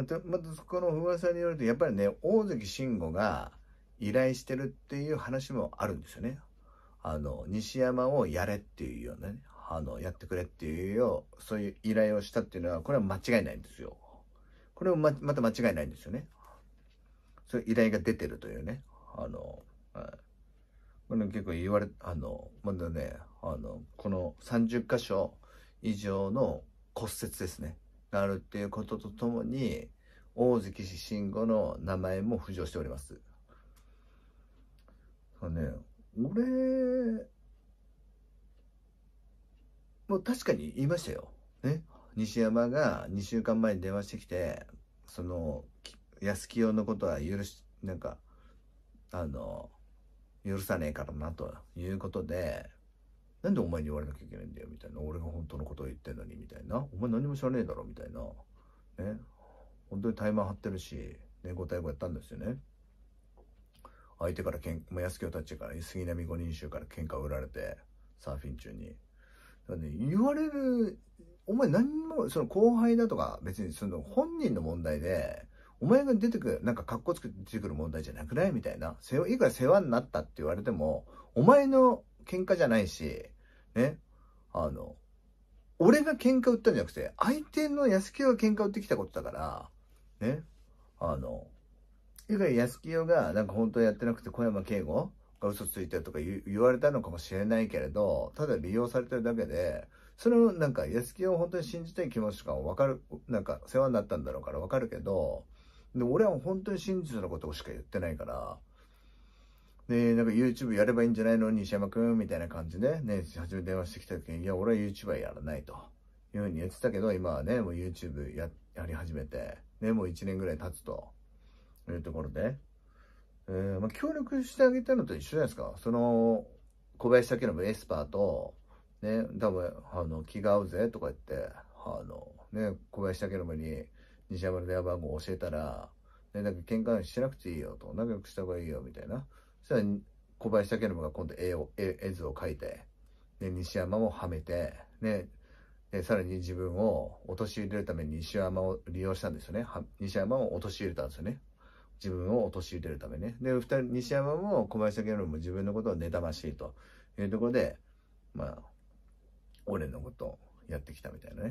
また、またこの噂によると、やっぱりね、大関慎吾が依頼してるっていう話もあるんですよね。あの、西山をやれっていうようなね、あの、やってくれっていうよう、そういう依頼をしたっていうのは、これは間違いないんですよ。これもままた間違いないんですよね。そういう依頼が出てるというね。あの、はい、これ結構言われ、あの、まだね、あの、この30箇所以上の骨折ですね。があるっていうこととともに大関慎吾の名前も浮上しております。そうね、俺もう確かに言いましたよ。ね、西山が2週間前に電話してきてその安清のことは許しなんかあの許さねえからなということでなんでお前に言われなきゃいけないんだよみたいな俺が本当のことを言ってんのにみたいなお前何も知らねえだろみたいなね本当にタイマー張ってるしね5対5やったんですよね相手からけん、安京たちから杉並五人衆から喧嘩を売られてサーフィン中にだ、ね、言われるお前何もその後輩だとか別にその本人の問題でお前が出てくる、なんか格好つけてくる問題じゃなくないみたいな。いくら世話になったって言われても、お前の喧嘩じゃないし、ね、あの、俺が喧嘩売ったんじゃなくて、相手の安清が喧嘩売ってきたことだから、ね、あの、以外安清がなんか本当やってなくて小山敬吾が嘘ついてるとか言われたのかもしれないけれど、ただ利用されてるだけで、それをなんか安木を本当に信じたい気持ちとかわかる、なんか世話になったんだろうからわかるけど、で俺は本当に真実のことをしか言ってないから、で、なんか YouTube やればいいんじゃないの西山くんみたいな感じで、ね、初め電話してきた時に、いや、俺は YouTuber やらないというふうに言ってたけど、今はね、もう YouTube ややり始めて、ね、もう1年ぐらい経つというところで、えー、まあ、協力してあげたのと一緒じゃないですか。その、小林武のエスパーと、ね、多分、あの、気が合うぜとか言って、あの、ね、小林武信に西山の電話番号を教えたら、ね、なんか喧嘩しなくていいよと、仲良くした方がいいよみたいな。そしたら小林武信が今度絵を絵絵図を描いて、で西山もはめて、ね、でさらに自分を陥れるために西山を利用したんですよね西山を陥れたんですよね自分を陥れるためねで二人西山も小林武信も自分のことを妬ましいというところでまあ俺のことをやってきたみたいなね